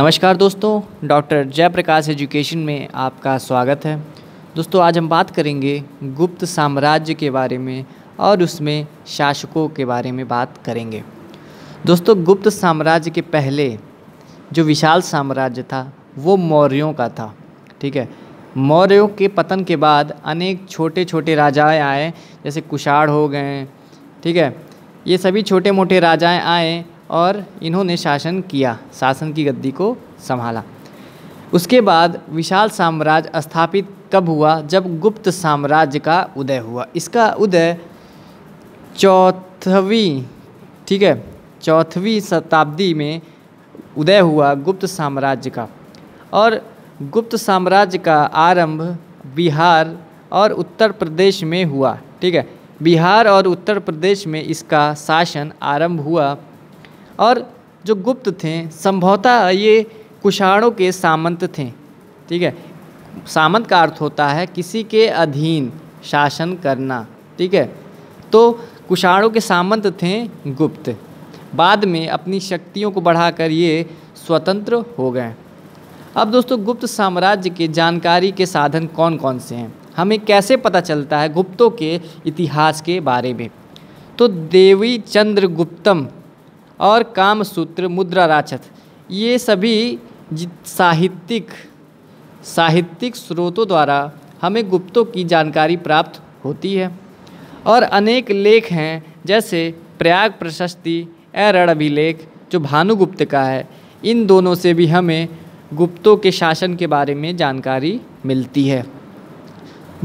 नमस्कार दोस्तों doctor Jayaprakash education में आपका स्वागत है दोस्तों आज हम बात करेंगे गुप्त साम्राज्य के बारे में और उसमें शासकों के बारे में बात करेंगे दोस्तों गुप्त साम्राज्य के पहले जो विशाल साम्राज्य था वो मौर्यों का था ठीक है मौर्यों के पतन के बाद अनेक छोटे छोटे राजाएं आए जैसे कुषाण हो गए ठीक है ये सभी छोटे मोटे राजाएं आए और इन्होंने शासन किया शासन की गद्दी को संभाला उसके बाद विशाल साम्राज्य स्थापित कब हुआ जब गुप्त साम्राज्य का उदय हुआ इसका उदय चौथवीं ठीक है चौथवीं शताब्दी में उदय हुआ गुप्त साम्राज्य का और गुप्त साम्राज्य का आरंभ बिहार और उत्तर प्रदेश में हुआ ठीक है बिहार और उत्तर प्रदेश में इसका शासन आरंभ हुआ और जो गुप्त थे संभवतः ये कुषाणों के सामंत थे ठीक है सामंत का अर्थ होता है किसी के अधीन शासन करना ठीक है तो कुषाणों के सामंत थे गुप्त बाद में अपनी शक्तियों को बढ़ाकर ये स्वतंत्र हो गए अब दोस्तों गुप्त साम्राज्य के जानकारी के साधन कौन कौन से हैं हमें कैसे पता चलता है गुप्तों के इतिहास के बारे में तो देवी चंद्र गुप्तम और कामसूत्र मुद्रा राक्षस ये सभी साहित्यिक साहित्यिक स्रोतों द्वारा हमें गुप्तों की जानकारी प्राप्त होती है और अनेक लेख हैं जैसे प्रयाग प्रशस्ति एरण अभिलेख जो भानुगुप्त का है इन दोनों से भी हमें गुप्तों के शासन के बारे में जानकारी मिलती है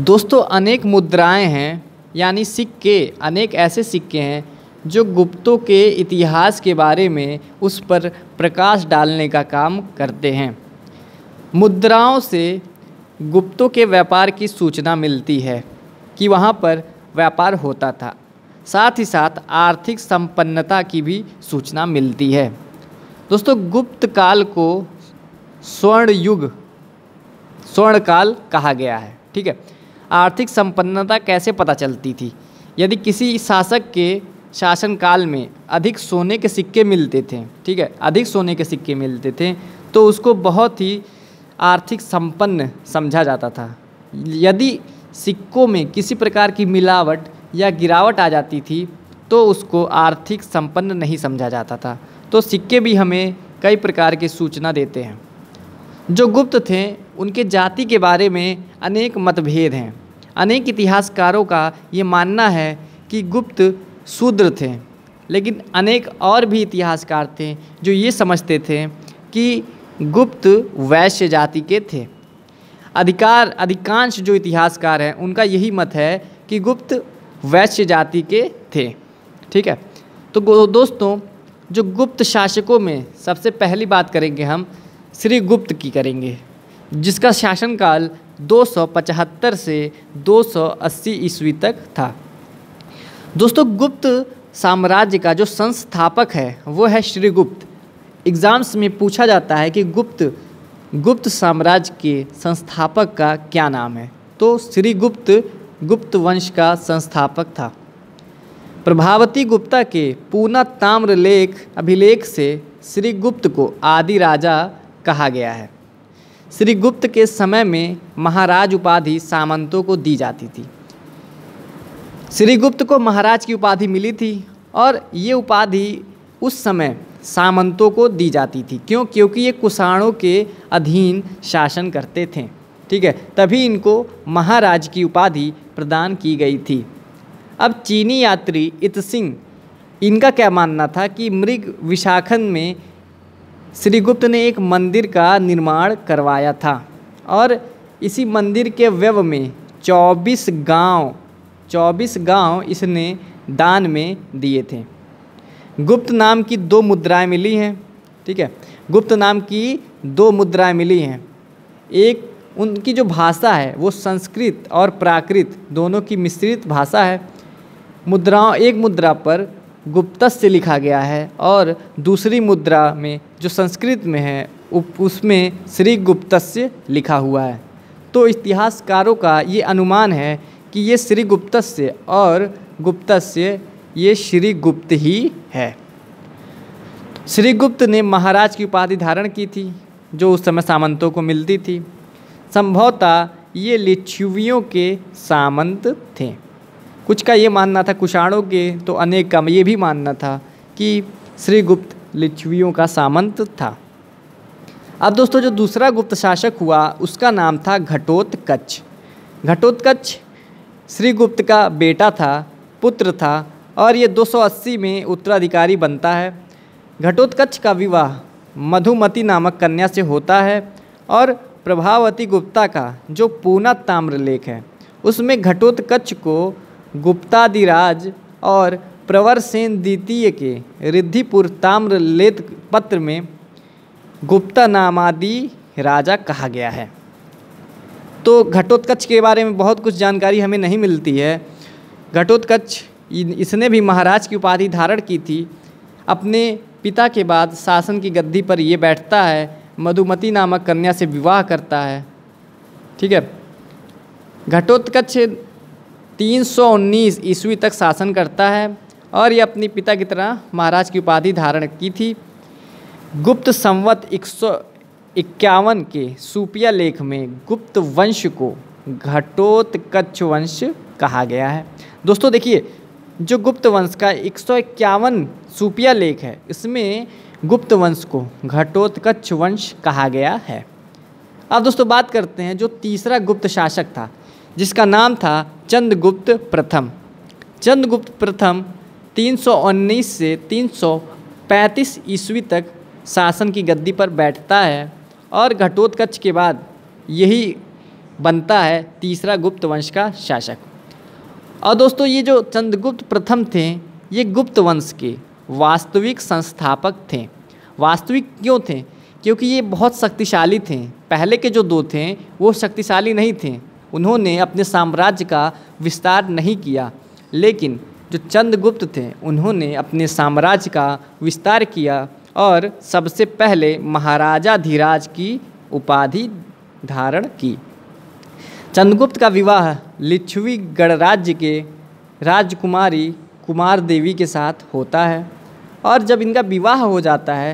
दोस्तों अनेक मुद्राएं हैं यानी सिक्के अनेक ऐसे सिक्के हैं जो गुप्तों के इतिहास के बारे में उस पर प्रकाश डालने का काम करते हैं मुद्राओं से गुप्तों के व्यापार की सूचना मिलती है कि वहाँ पर व्यापार होता था साथ ही साथ आर्थिक संपन्नता की भी सूचना मिलती है दोस्तों गुप्त काल को स्वर्ण युग स्वर्ण काल कहा गया है ठीक है आर्थिक संपन्नता कैसे पता चलती थी यदि किसी शासक के शासनकाल में अधिक सोने के सिक्के मिलते थे ठीक है अधिक सोने के सिक्के मिलते थे तो उसको बहुत ही आर्थिक संपन्न समझा जाता था यदि सिक्कों में किसी प्रकार की मिलावट या गिरावट आ जाती थी तो उसको आर्थिक संपन्न नहीं समझा जाता था तो सिक्के भी हमें कई प्रकार की सूचना देते हैं जो गुप्त थे उनके जाति के बारे में अनेक मतभेद हैं अनेक इतिहासकारों का ये मानना है कि गुप्त शूद्र थे लेकिन अनेक और भी इतिहासकार थे जो ये समझते थे कि गुप्त वैश्य जाति के थे अधिकार अधिकांश जो इतिहासकार हैं उनका यही मत है कि गुप्त वैश्य जाति के थे ठीक है तो दोस्तों जो गुप्त शासकों में सबसे पहली बात करेंगे हम श्री गुप्त की करेंगे जिसका शासनकाल 275 से 280 ईस्वी तक था दोस्तों गुप्त साम्राज्य का जो संस्थापक है वो है श्रीगुप्त एग्ज़ाम्स में पूछा जाता है कि गुप्त गुप्त साम्राज्य के संस्थापक का क्या नाम है तो श्रीगुप्त गुप्त वंश का संस्थापक था प्रभावती गुप्ता के पूना ताम्रलेख अभिलेख से श्रीगुप्त को आदि राजा कहा गया है श्रीगुप्त के समय में महाराज उपाधि सामंतों को दी जाती थी श्रीगुप्त को महाराज की उपाधि मिली थी और ये उपाधि उस समय सामंतों को दी जाती थी क्यों क्योंकि ये कुषाणों के अधीन शासन करते थे ठीक है तभी इनको महाराज की उपाधि प्रदान की गई थी अब चीनी यात्री इत सिंह इनका क्या मानना था कि मृग विशाखन में श्रीगुप्त ने एक मंदिर का निर्माण करवाया था और इसी मंदिर के व्यव में 24 गांव चौबीस गांव इसने दान में दिए थे गुप्त नाम की दो मुद्राएं मिली हैं ठीक है गुप्त नाम की दो मुद्राएं मिली हैं एक उनकी जो भाषा है वो संस्कृत और प्राकृत दोनों की मिश्रित भाषा है मुद्राओं एक मुद्रा पर गुप्त से लिखा गया है और दूसरी मुद्रा में जो संस्कृत में है उसमें श्री गुप्त से लिखा हुआ है तो इतिहासकारों का ये अनुमान है कि ये श्री गुप्त से और गुप्त से ये श्री गुप्त ही है श्री गुप्त ने महाराज की उपाधि धारण की थी जो उस समय सामंतों को मिलती थी संभवतः ये लिच्छुवियों के सामंत थे कुछ का ये मानना था कुषाणों के तो अनेक का ये भी मानना था कि श्रीगुप्त लिच्छुवियों का सामंत था अब दोस्तों जो दूसरा गुप्त शासक हुआ उसका नाम था घटोत्कच घटोत्कच श्रीगुप्त का बेटा था पुत्र था और ये 280 में उत्तराधिकारी बनता है घटोत्कच का विवाह मधुमती नामक कन्या से होता है और प्रभावती गुप्ता का जो पूना ताम्रलेख है उसमें घटोत्कच को गुप्तादिराज और प्रवरसेन द्वितीय के रिद्धिपुर ताम्रलेत पत्र में गुप्ता नामादि राजा कहा गया है तो घटोत्कच के बारे में बहुत कुछ जानकारी हमें नहीं मिलती है घटोत्कच इसने भी महाराज की उपाधि धारण की थी अपने पिता के बाद शासन की गद्दी पर ये बैठता है मधुमती नामक कन्या से विवाह करता है ठीक है घटोत्कच 319 ईस्वी तक शासन करता है और ये अपने पिता की तरह महाराज की उपाधि धारण की थी गुप्त संवत एक सौ इक्यावन के सूपिया लेख में गुप्त वंश को कच्छ वंश कहा गया है दोस्तों देखिए जो गुप्त वंश का एक सौ इक्यावन सूपिया लेख है इसमें गुप्त वंश को कच्छ वंश कहा गया है अब दोस्तों बात करते हैं जो तीसरा गुप्त शासक था जिसका नाम था चंद्रगुप्त प्रथम चंद्रगुप्त प्रथम 319 से 335 ईस्वी तक शासन की गद्दी पर बैठता है और घटोत्कच के बाद यही बनता है तीसरा गुप्त वंश का शासक और दोस्तों ये जो चंद्रगुप्त प्रथम थे ये गुप्त वंश के वास्तविक संस्थापक थे वास्तविक क्यों थे क्योंकि ये बहुत शक्तिशाली थे पहले के जो दो थे वो शक्तिशाली नहीं थे उन्होंने अपने साम्राज्य का विस्तार नहीं किया लेकिन जो चंद्रगुप्त थे उन्होंने अपने साम्राज्य का विस्तार किया और सबसे पहले महाराजा धीराज की उपाधि धारण की चंद्रगुप्त का विवाह लिच्छवी गणराज्य के राजकुमारी कुमार देवी के साथ होता है और जब इनका विवाह हो जाता है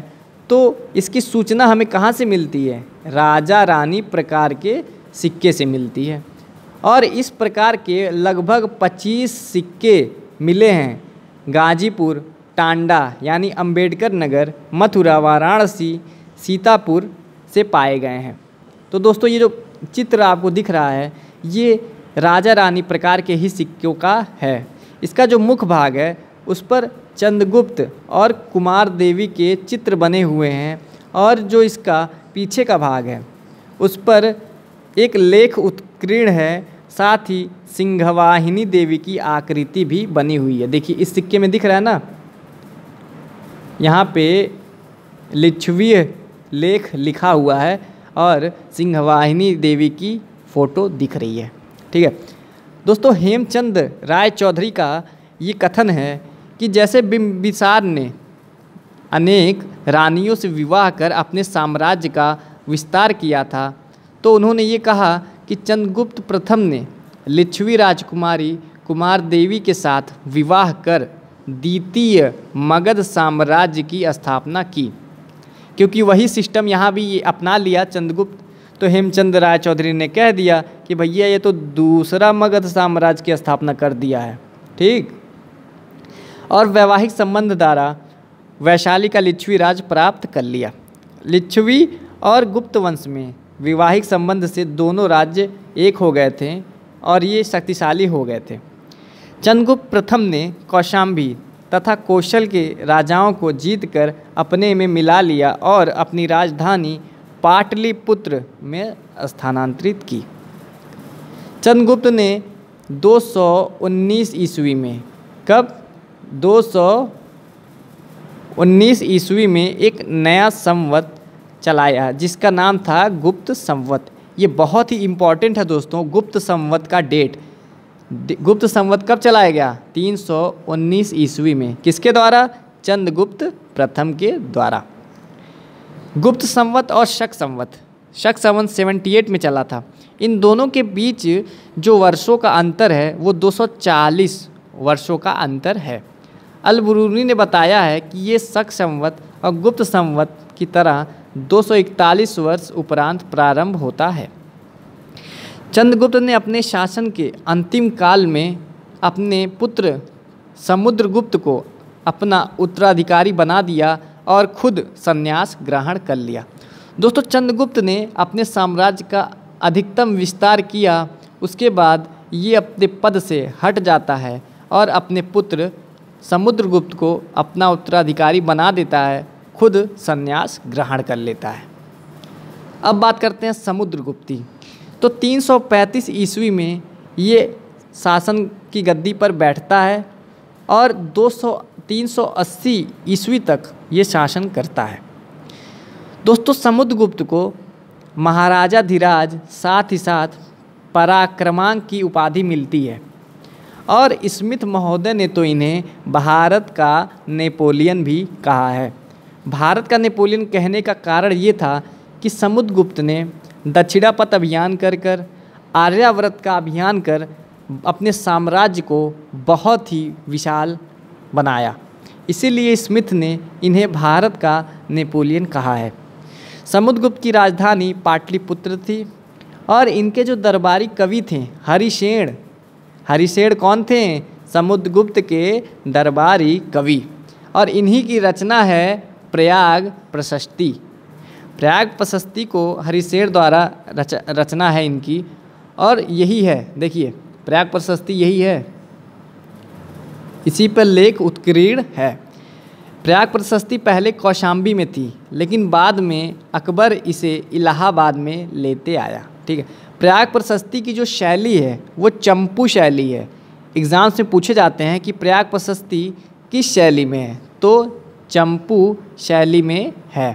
तो इसकी सूचना हमें कहाँ से मिलती है राजा रानी प्रकार के सिक्के से मिलती है और इस प्रकार के लगभग 25 सिक्के मिले हैं गाजीपुर टांडा यानी अंबेडकर नगर मथुरा वाराणसी सीतापुर से पाए गए हैं तो दोस्तों ये जो चित्र आपको दिख रहा है ये राजा रानी प्रकार के ही सिक्कों का है इसका जो मुख्य भाग है उस पर चंद्रगुप्त और कुमार देवी के चित्र बने हुए हैं और जो इसका पीछे का भाग है उस पर एक लेख उत्कीर्ण है साथ ही सिंहवाहिनी देवी की आकृति भी बनी हुई है देखिए इस सिक्के में दिख रहा है ना यहाँ पे लिच्छवीय लेख लिखा हुआ है और सिंहवाहिनी देवी की फ़ोटो दिख रही है ठीक है दोस्तों हेमचंद राय चौधरी का ये कथन है कि जैसे बिम्बिसार ने अनेक रानियों से विवाह कर अपने साम्राज्य का विस्तार किया था तो उन्होंने ये कहा कि चंद्रगुप्त प्रथम ने लिच्छवी राजकुमारी कुमार देवी के साथ विवाह कर द्वितीय मगध साम्राज्य की स्थापना की क्योंकि वही सिस्टम यहाँ भी अपना लिया चंद्रगुप्त तो हेमचंद राय चौधरी ने कह दिया कि भैया ये तो दूसरा मगध साम्राज्य की स्थापना कर दिया है ठीक और वैवाहिक संबंध द्वारा वैशाली का लिच्छवी राज प्राप्त कर लिया लिच्छवी और गुप्त वंश में विवाहिक संबंध से दोनों राज्य एक हो गए थे और ये शक्तिशाली हो गए थे चंदगुप्त प्रथम ने कौशाम्बी तथा कौशल के राजाओं को जीतकर अपने में मिला लिया और अपनी राजधानी पाटलिपुत्र में स्थानांतरित की चंद्रगुप्त ने 219 ईस्वी में कब 219 ईस्वी में एक नया संवत चलाया जिसका नाम था गुप्त संवत ये बहुत ही इम्पॉर्टेंट है दोस्तों गुप्त संवत का डेट गुप्त संवत कब चलाया गया 319 ईस्वी में किसके द्वारा चंद्रगुप्त प्रथम के द्वारा गुप्त संवत और शक संवत शक संवत 78 में चला था इन दोनों के बीच जो वर्षों का अंतर है वो 240 वर्षों का अंतर है अलबरूनी ने बताया है कि ये शक संवत और गुप्त संवत की तरह 241 वर्ष उपरांत प्रारंभ होता है चंद्रगुप्त ने अपने शासन के अंतिम काल में अपने पुत्र समुद्रगुप्त को अपना उत्तराधिकारी बना दिया और खुद संन्यास ग्रहण कर लिया दोस्तों चंद्रगुप्त ने अपने साम्राज्य का अधिकतम विस्तार किया उसके बाद ये अपने पद से हट जाता है और अपने पुत्र समुद्रगुप्त को अपना उत्तराधिकारी बना देता है खुद संन्यास ग्रहण कर लेता है अब बात करते हैं समुद्रगुप्ती तो 335 ईस्वी में ये शासन की गद्दी पर बैठता है और 200 380 ईस्वी तक ये शासन करता है दोस्तों समुद्रगुप्त को महाराजा धीराज साथ ही साथ पराक्रमांक की उपाधि मिलती है और स्मिथ महोदय ने तो इन्हें भारत का नेपोलियन भी कहा है भारत का नेपोलियन कहने का कारण ये था कि समुद्रगुप्त ने दक्षिणापथ अभियान कर कर आर्याव्रत का अभियान कर अपने साम्राज्य को बहुत ही विशाल बनाया इसीलिए स्मिथ ने इन्हें भारत का नेपोलियन कहा है समुद्रगुप्त की राजधानी पाटलिपुत्र थी और इनके जो दरबारी कवि थे हरिशेण हरिशेण कौन थे समुद्रगुप्त के दरबारी कवि और इन्हीं की रचना है प्रयाग प्रशस्ति प्रयाग प्रशस्ति को हरिशेर द्वारा रच रचना है इनकी और यही है देखिए प्रयाग प्रशस्ति यही है इसी पर लेख उत्कीर्ण है प्रयाग प्रशस्ति पहले कौशाम्बी में थी लेकिन बाद में अकबर इसे इलाहाबाद में लेते आया ठीक है प्रयाग प्रशस्ति की जो शैली है वो चंपू शैली है एग्ज़ाम्स में पूछे जाते हैं कि प्रयाग प्रशस्ति किस शैली में है तो चंपू शैली में है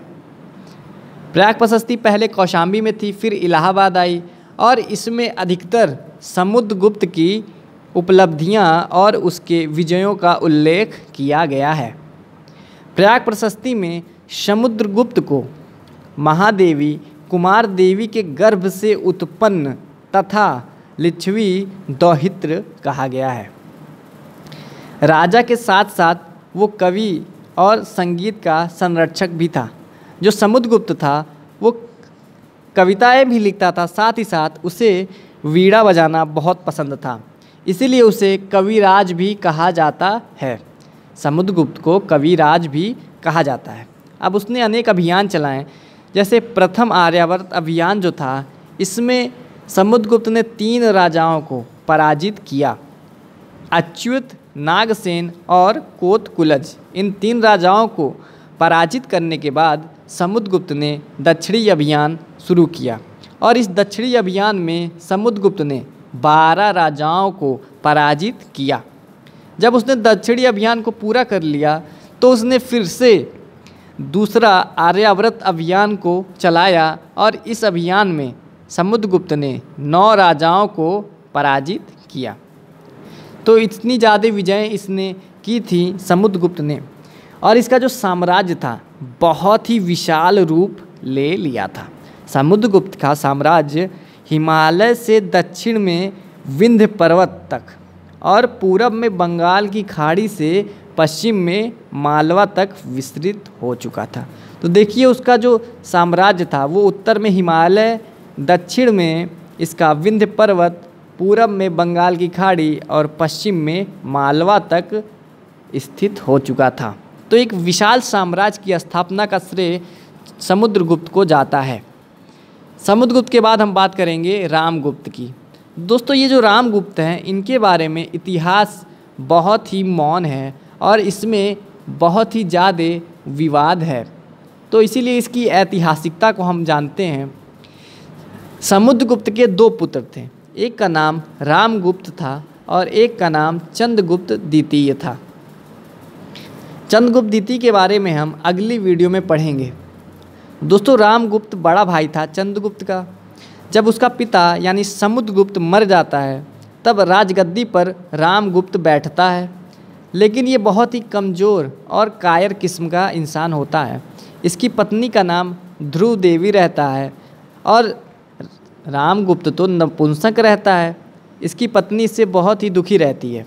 प्रयाग प्रशस्ति पहले कौशाम्बी में थी फिर इलाहाबाद आई और इसमें अधिकतर समुद्रगुप्त की उपलब्धियां और उसके विजयों का उल्लेख किया गया है प्रयाग प्रशस्ति में समुद्रगुप्त को महादेवी कुमार देवी के गर्भ से उत्पन्न तथा लिच्छवी दौहित्र कहा गया है राजा के साथ साथ वो कवि और संगीत का संरक्षक भी था जो समुद्रगुप्त था वो कविताएं भी लिखता था साथ ही साथ उसे वीड़ा बजाना बहुत पसंद था इसीलिए उसे कविराज भी कहा जाता है समुद्रगुप्त को कविराज भी कहा जाता है अब उसने अनेक अभियान चलाए जैसे प्रथम आर्यावर्त अभियान जो था इसमें समुद्रगुप्त ने तीन राजाओं को पराजित किया अच्युत नागसेन और कोतकुलज इन तीन राजाओं को पराजित करने के बाद समुद्रगुप्त ने दक्षिणी अभियान शुरू किया और इस दक्षिणी अभियान में समुद्रगुप्त ने बारह राजाओं को पराजित किया जब उसने दक्षिणी अभियान को पूरा कर लिया तो उसने फिर से दूसरा आर्याव्रत अभियान को चलाया और इस अभियान में समुद्रगुप्त ने नौ राजाओं को पराजित किया तो इतनी ज़्यादा विजय इसने की थी समुद्रगुप्त ने और इसका जो साम्राज्य था बहुत ही विशाल रूप ले लिया था समुद्रगुप्त का साम्राज्य हिमालय से दक्षिण में विंध्य पर्वत तक और पूरब में बंगाल की खाड़ी से पश्चिम में मालवा तक विस्तृत हो चुका था तो देखिए उसका जो साम्राज्य था वो उत्तर में हिमालय दक्षिण में इसका विंध्य पर्वत पूरब में बंगाल की खाड़ी और पश्चिम में मालवा तक स्थित हो चुका था तो एक विशाल साम्राज्य की स्थापना का श्रेय समुद्रगुप्त को जाता है समुद्रगुप्त के बाद हम बात करेंगे रामगुप्त की दोस्तों ये जो रामगुप्त हैं इनके बारे में इतिहास बहुत ही मौन है और इसमें बहुत ही ज़्यादा विवाद है तो इसीलिए इसकी ऐतिहासिकता को हम जानते हैं समुद्रगुप्त के दो पुत्र थे एक का नाम रामगुप्त था और एक का नाम चंद्रगुप्त द्वितीय था चंद्रगुप्त द्वितीय के बारे में हम अगली वीडियो में पढ़ेंगे दोस्तों रामगुप्त बड़ा भाई था चंद्रगुप्त का जब उसका पिता यानी समुद्रगुप्त मर जाता है तब राजगद्दी पर रामगुप्त बैठता है लेकिन ये बहुत ही कमज़ोर और कायर किस्म का इंसान होता है इसकी पत्नी का नाम ध्रुव देवी रहता है और रामगुप्त तो नपुंसक रहता है इसकी पत्नी इससे बहुत ही दुखी रहती है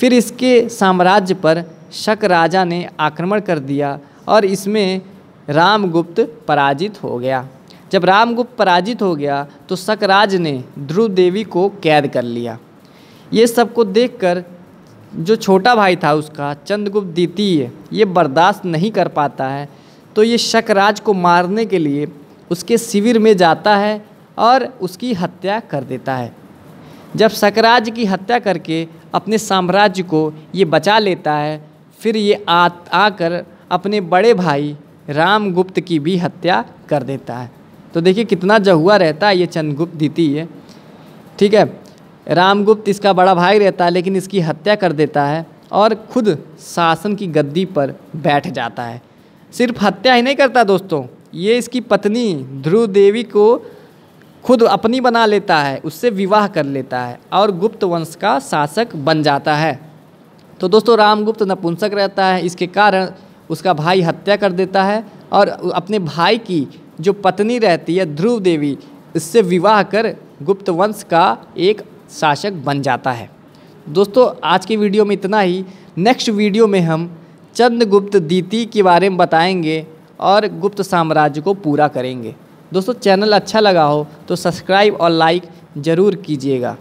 फिर इसके साम्राज्य पर शक राजा ने आक्रमण कर दिया और इसमें रामगुप्त पराजित हो गया जब रामगुप्त पराजित हो गया तो शकराज ने ध्रुव देवी को कैद कर लिया ये सबको देखकर जो छोटा भाई था उसका चंद्रगुप्त द्वितीय ये बर्दाश्त नहीं कर पाता है तो ये शकराज को मारने के लिए उसके शिविर में जाता है और उसकी हत्या कर देता है जब शकराज की हत्या करके अपने साम्राज्य को ये बचा लेता है फिर ये आ आकर अपने बड़े भाई रामगुप्त की भी हत्या कर देता है तो देखिए कितना जहुआ रहता है ये चंद्रगुप्त द्वितीय है ठीक है रामगुप्त इसका बड़ा भाई रहता है लेकिन इसकी हत्या कर देता है और खुद शासन की गद्दी पर बैठ जाता है सिर्फ हत्या ही नहीं करता दोस्तों ये इसकी पत्नी ध्रुव देवी को खुद अपनी बना लेता है उससे विवाह कर लेता है और गुप्त वंश का शासक बन जाता है तो दोस्तों रामगुप्त नपुंसक रहता है इसके कारण उसका भाई हत्या कर देता है और अपने भाई की जो पत्नी रहती है ध्रुव देवी इससे विवाह कर गुप्त वंश का एक शासक बन जाता है दोस्तों आज की वीडियो में इतना ही नेक्स्ट वीडियो में हम चंद्रगुप्त दीति के बारे में बताएंगे और गुप्त साम्राज्य को पूरा करेंगे दोस्तों चैनल अच्छा लगा हो तो सब्सक्राइब और लाइक ज़रूर कीजिएगा